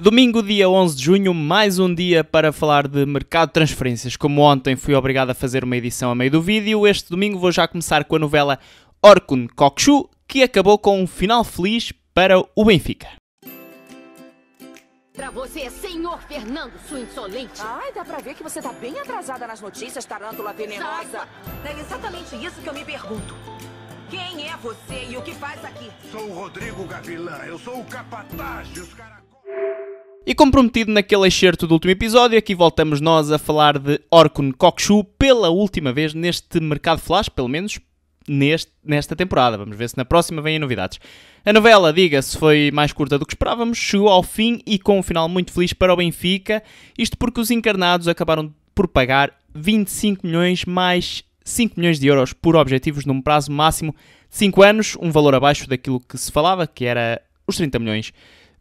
Domingo, dia 11 de junho, mais um dia para falar de mercado de transferências. Como ontem fui obrigado a fazer uma edição a meio do vídeo, este domingo vou já começar com a novela Orkun Kokshu, que acabou com um final feliz para o Benfica. Pra você, senhor Fernando, sua insolente. Ai, dá pra ver que você tá bem atrasada nas notícias, tarântula venenosa. É exatamente isso que eu me pergunto. Quem é você e o que faz aqui? Sou o Rodrigo Gavilã, eu sou o capataz dos caras... E como prometido naquele excerto do último episódio, aqui voltamos nós a falar de Orkun Kokshu pela última vez neste mercado flash, pelo menos neste, nesta temporada. Vamos ver se na próxima vêm novidades. A novela, diga-se, foi mais curta do que esperávamos, chegou ao fim e com um final muito feliz para o Benfica. Isto porque os encarnados acabaram por pagar 25 milhões mais 5 milhões de euros por objetivos num prazo máximo de 5 anos, um valor abaixo daquilo que se falava, que era os 30 milhões.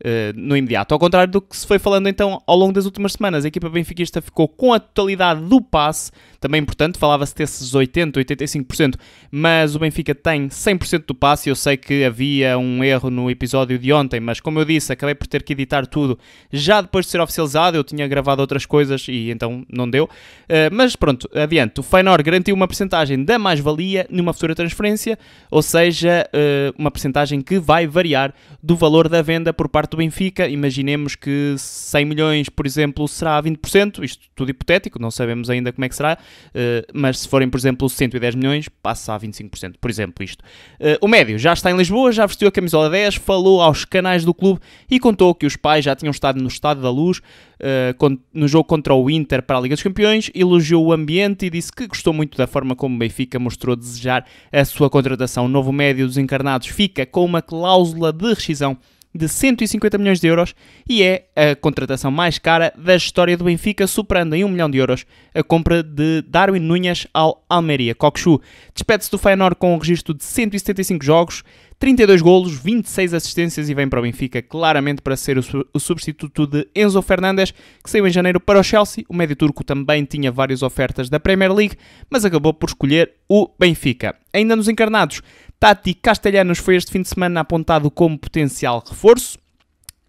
Eh, no imediato. Ao contrário do que se foi falando então ao longo das últimas semanas, a equipa benfiquista ficou com a totalidade do passe, também importante, falava-se desses 80%, 85%, mas o Benfica tem 100% do passe. Eu sei que havia um erro no episódio de ontem, mas como eu disse, acabei por ter que editar tudo já depois de ser oficializado. Eu tinha gravado outras coisas e então não deu. Eh, mas pronto, adiante. O Feyenoord garantiu uma percentagem da mais-valia numa futura transferência, ou seja, eh, uma percentagem que vai variar do valor da venda por parte parte do Benfica, imaginemos que 100 milhões, por exemplo, será 20%, isto tudo hipotético, não sabemos ainda como é que será, eh, mas se forem, por exemplo, 110 milhões, passa a 25%, por exemplo, isto. Eh, o médio já está em Lisboa, já vestiu a camisola 10, falou aos canais do clube e contou que os pais já tinham estado no Estado da Luz eh, no jogo contra o Inter para a Liga dos Campeões, elogiou o ambiente e disse que gostou muito da forma como o Benfica mostrou desejar a sua contratação. O novo médio dos encarnados fica com uma cláusula de rescisão de 150 milhões de euros e é a contratação mais cara da história do Benfica, superando em 1 milhão de euros a compra de Darwin Nunes ao Almeria. Kokshu despede-se do Feyenoord com um registro de 175 jogos, 32 golos, 26 assistências e vem para o Benfica claramente para ser o substituto de Enzo Fernandes, que saiu em janeiro para o Chelsea. O médio turco também tinha várias ofertas da Premier League, mas acabou por escolher o Benfica. Ainda nos encarnados, Tati Castelhanos foi este fim de semana apontado como potencial reforço.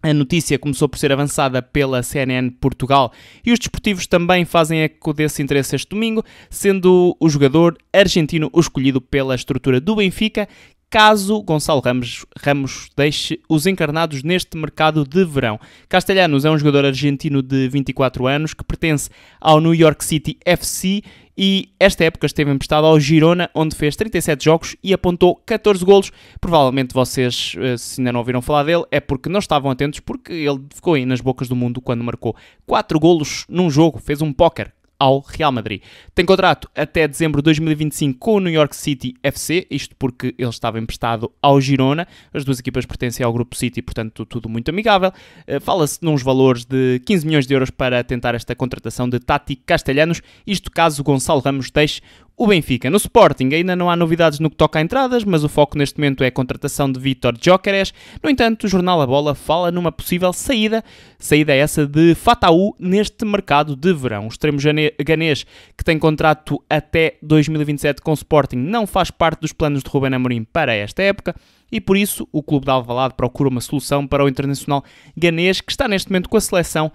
A notícia começou por ser avançada pela CNN Portugal e os desportivos também fazem eco desse interesse este domingo, sendo o jogador argentino o escolhido pela estrutura do Benfica, caso Gonçalo Ramos, Ramos, deixe os encarnados neste mercado de verão. Castelhanos é um jogador argentino de 24 anos que pertence ao New York City FC e esta época esteve emprestado ao Girona, onde fez 37 jogos e apontou 14 golos. Provavelmente vocês, eh, se ainda não ouviram falar dele, é porque não estavam atentos, porque ele ficou aí nas bocas do mundo quando marcou 4 golos num jogo, fez um póquer ao Real Madrid. Tem contrato até dezembro de 2025 com o New York City FC, isto porque ele estava emprestado ao Girona. As duas equipas pertencem ao Grupo City, portanto, tudo muito amigável. Eh, fala-se nos valores de 15 milhões de euros para tentar esta contratação de Tati Castelhanos, isto caso Gonçalo Ramos deixe o Benfica. No Sporting ainda não há novidades no que toca a entradas, mas o foco neste momento é a contratação de Vítor Jóqueres. No entanto, o jornal A Bola fala numa possível saída, saída essa de Fataú neste mercado de verão. O extremo ganês, que tem contrato até 2027 com o Sporting, não faz parte dos planos de Ruben Amorim para esta época e por isso o clube de Alvalade procura uma solução para o internacional ganês que está neste momento com a seleção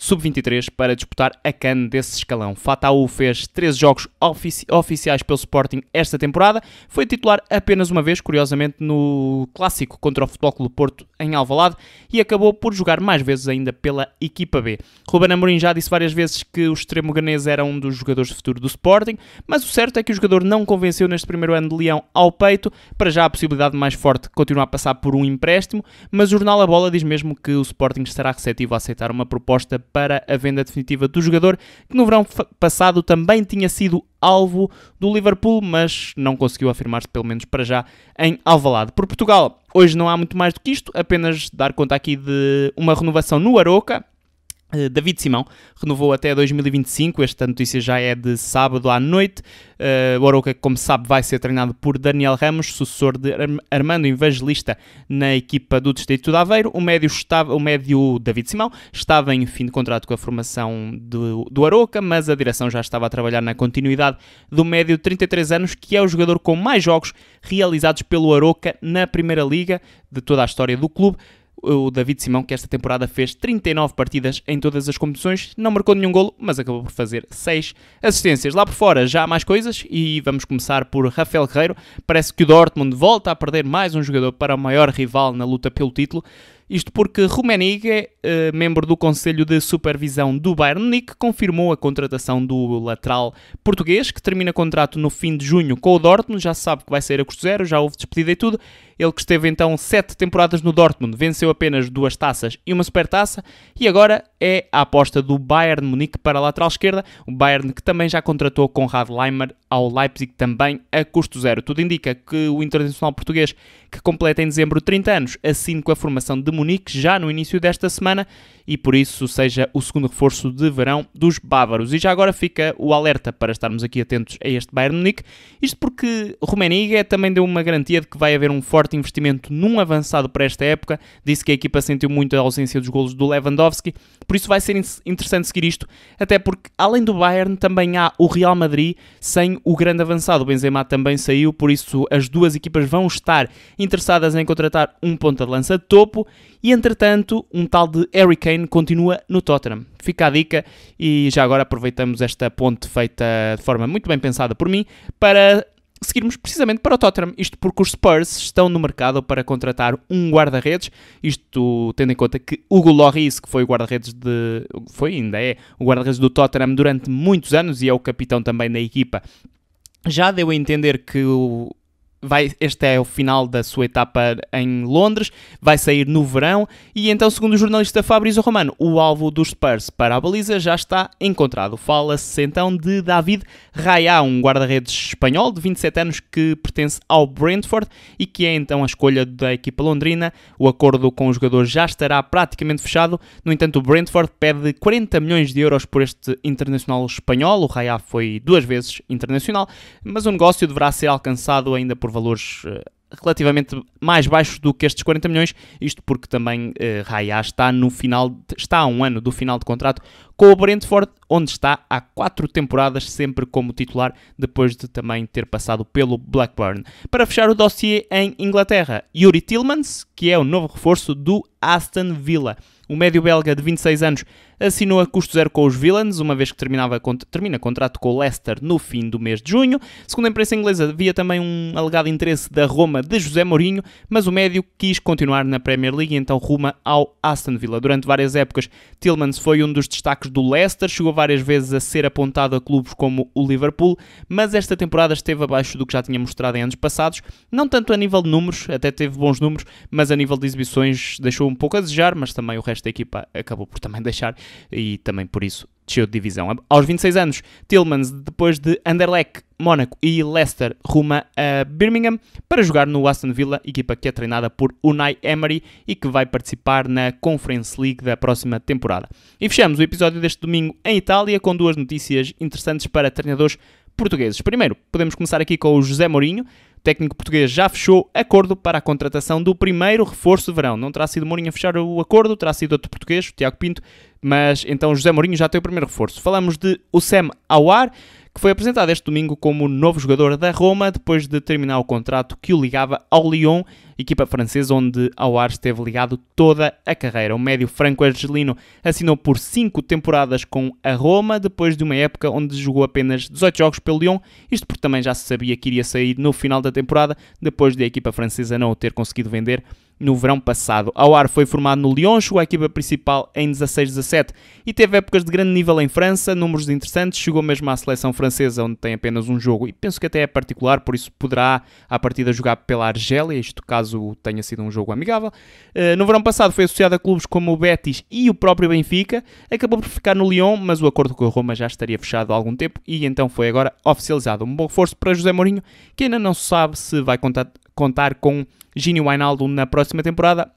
sub-23 para disputar a CAN desse escalão. Fatahou fez 13 jogos ofici oficiais pelo Sporting esta temporada, foi titular apenas uma vez, curiosamente no clássico contra o Futebol Clube Porto em Alvalade e acabou por jogar mais vezes ainda pela equipa B. Ruben Amorim já disse várias vezes que o extremo ganês era um dos jogadores de futuro do Sporting, mas o certo é que o jogador não convenceu neste primeiro ano de Leão ao peito, para já a possibilidade mais forte de continuar a passar por um empréstimo, mas o jornal A Bola diz mesmo que o Sporting estará receptivo a aceitar uma proposta para a venda definitiva do jogador, que no verão passado também tinha sido alvo do Liverpool, mas não conseguiu afirmar-se, pelo menos para já, em Alvalade. Por Portugal, hoje não há muito mais do que isto, apenas dar conta aqui de uma renovação no Aroca, eh, David Simão renovou até 2025. Esta notícia já é de sábado à noite. Uh, o Aroca, como sabe, vai ser treinado por Daniel Ramos, sucessor de Armando Evangelista na equipa do Distrito de Aveiro. O médio, estava, o médio David Simão estava em fim de contrato com a formação do, do Aroca, mas a direção já estava a trabalhar na continuidade do médio de 33 anos, que é o jogador com mais jogos realizados pelo Aroca na Primeira Liga de toda a história do clube o David Simão, que esta temporada fez 39 partidas em todas as competições, não marcou nenhum golo, mas acabou por fazer 6 assistências. Lá por fora já há mais coisas e vamos começar por Rafael Guerreiro. Parece que o Dortmund volta a perder mais um jogador para o maior rival na luta pelo título. Isto porque Rummenigge, eh, membro do Conselho de Supervisão do Bayern Munique, confirmou a contratação do lateral português, que termina contrato no fim de junho com o Dortmund, já se sabe que vai sair a custo zero, já houve despedida e tudo, ele que esteve então sete temporadas no Dortmund, venceu apenas duas taças e uma supertaça e agora é a aposta do Bayern Munique para a lateral esquerda. O Bayern que também já contratou Conrad Leimer ao Leipzig também a custo zero. Tudo indica que o internacional português que completa em dezembro 30 anos assine com a formação de Munique já no início desta semana e por isso seja o segundo reforço de verão dos bávaros. E já agora fica o alerta para estarmos aqui atentos a este Bayern Munique. Isto porque Rummenigge também deu uma garantia de que vai haver um forte forte investimento num avançado para esta época. Disse que a equipa sentiu muito a ausência dos golos do Lewandowski, por isso vai ser interessante seguir isto, até porque além do Bayern também há o Real Madrid sem o grande avançado. O Benzema também saiu, por isso as duas equipas vão estar interessadas em contratar um ponta de lança topo e entretanto um tal de Harry Kane continua no Tottenham. Fica a dica e já agora aproveitamos esta ponte feita de forma muito bem pensada por mim para seguirmos precisamente para o Tottenham. Isto porque os Spurs estão no mercado para contratar um guarda-redes, isto tendo em conta que Hugo Lloris, que foi guarda-redes de... foi ainda é o guarda-redes do Tottenham durante muitos anos e é o capitão também da equipa, já deu a entender que o vai, este é o final da sua etapa em Londres, vai sair no verão e então, segundo o jornalista Fabrício Romano, o alvo dos Spurs para a baliza já está encontrado. Fala-se então de David Raya, um guarda-redes espanhol de 27 anos que pertence ao Brentford e que é então a escolha da equipa londrina. O acordo com o jogador já estará praticamente fechado, no entanto, o Brentford pede 40 milhões de euros por este internacional espanhol. O Raya foi duas vezes internacional, mas o negócio deverá ser alcançado ainda por por valores eh, relativamente mais baixos do que estes 40 milhões, isto porque também eh, Raya está no final, de, está a um ano do final de contrato com o Brentford, onde está há quatro temporadas sempre como titular, depois de também ter passado pelo Blackburn. Para fechar o dossiê em Inglaterra, Yuri Tillmans, que é o novo reforço do Aston Villa. O médio belga de 26 anos assinou a custo zero com os Villains, uma vez que terminava, termina contrato com o Leicester no fim do mês de junho. Segundo a imprensa inglesa, havia também um alegado interesse da Roma de José Mourinho, mas o médio quis continuar na Premier League e então ruma ao Aston Villa. Durante várias épocas, Tillmans foi um dos destaques do Leicester, chegou várias vezes a ser apontado a clubes como o Liverpool, mas esta temporada esteve abaixo do que já tinha mostrado em anos passados, não tanto a nível de números, até teve bons números, mas a nível de exibições deixou um pouco a desejar, mas também o resto da equipa acabou por também deixar e também por isso desceu de divisão. Aos 26 anos, Tillmans, depois de Anderlecht, Mónaco e Leicester, ruma a Birmingham para jogar no Aston Villa, equipa que é treinada por Unai Emery e que vai participar na Conference League da próxima temporada. E fechamos o episódio deste domingo em Itália com duas notícias interessantes para treinadores portugueses. Primeiro, podemos começar aqui com o José Mourinho. O técnico português já fechou acordo para a contratação do primeiro reforço de verão. Não terá sido Mourinho a fechar o acordo, terá sido outro português, o Tiago Pinto, mas então José Mourinho já tem o primeiro reforço. Falamos de Oussem Awar, que foi apresentado este domingo como novo jogador da Roma, depois de terminar o contrato que o ligava ao Lyon, equipa francesa onde Awar esteve ligado toda a carreira. O médio franco-argelino assinou por 5 temporadas com a Roma, depois de uma época onde jogou apenas 18 jogos pelo Lyon, isto porque também já se sabia que iria sair no final da temporada, depois de a equipa francesa não o ter conseguido vender no verão passado. Aouar foi formado no Lyon, chegou à equipa principal em 16-17 e teve épocas de grande nível em França, números interessantes, chegou mesmo à seleção francesa, onde tem apenas um jogo e penso que até é particular, por isso poderá à partida jogar pela Argélia, isto caso tenha sido um jogo amigável. Eh, no verão passado foi associado a clubes como o Betis e o próprio Benfica, acabou por ficar no Lyon, mas o acordo com a Roma já estaria fechado há algum tempo e então foi agora oficializado. Um bom reforço para José Mourinho, que ainda não se sabe se vai contar, contar com Gini Wijnaldum na próxima temporada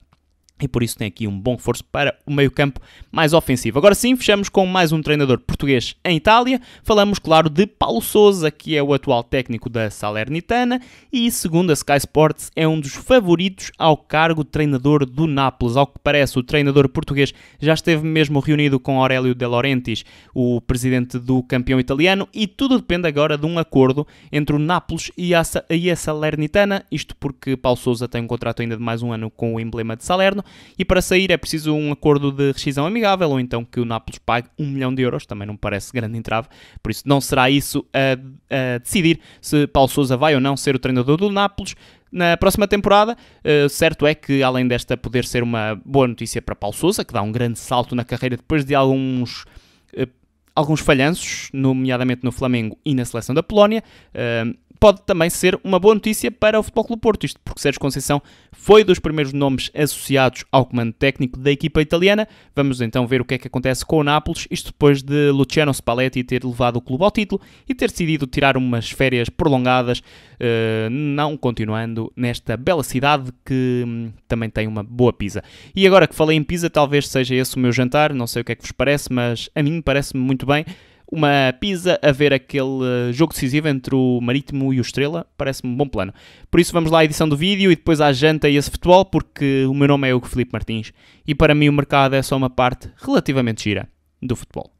e por isso tem aqui um bom reforço para o meio-campo mais ofensivo. Agora sim, fechamos com mais um treinador português em Itália. Falamos, claro, de Paulo Souza, que é o atual técnico da Salernitana e, segundo a Sky Sports, é um dos favoritos ao cargo de treinador do Nápoles. Ao que parece, o treinador português já esteve mesmo reunido com Aurélio De Laurentiis, o presidente do campeão italiano, e tudo depende agora de um acordo entre o Nápoles e a, Salernitana, isto porque Paulo Souza tem um contrato ainda de mais um ano com o emblema de Salerno e para sair é preciso um acordo de rescisão amigável ou então que o Nápoles pague um milhão de euros, também não parece grande entrave, por isso não será isso a, a decidir se Paulo Sousa vai ou não ser o treinador do Nápoles na próxima temporada. Eh, certo é que, além desta poder ser uma boa notícia para Paulo Sousa, que dá um grande salto na carreira depois de alguns. Eh, alguns falhanços, nomeadamente no Flamengo e na seleção da Polónia, eh, pode também ser uma boa notícia para o Futebol Clube Porto, isto porque Sérgio Conceição foi dos primeiros nomes associados ao comando técnico da equipa italiana. Vamos então ver o que é que acontece com o Nápoles, isto depois de Luciano Spalletti ter levado o clube ao título e ter decidido tirar umas férias prolongadas, eh, não continuando nesta bela cidade que hum, também tem uma boa pisa. E agora que falei em pisa talvez seja esse o meu jantar, não sei o que é que vos parece, mas a mim parece-me muito bem uma pizza, a ver aquele eh, jogo decisivo entre o Marítimo e o Estrela. Parece-me um bom plano. Por isso vamos lá à edição do vídeo e depois à janta e esse futebol, porque o meu nome é Hugo Felipe Martins e para mim o mercado é só uma parte relativamente gira do futebol.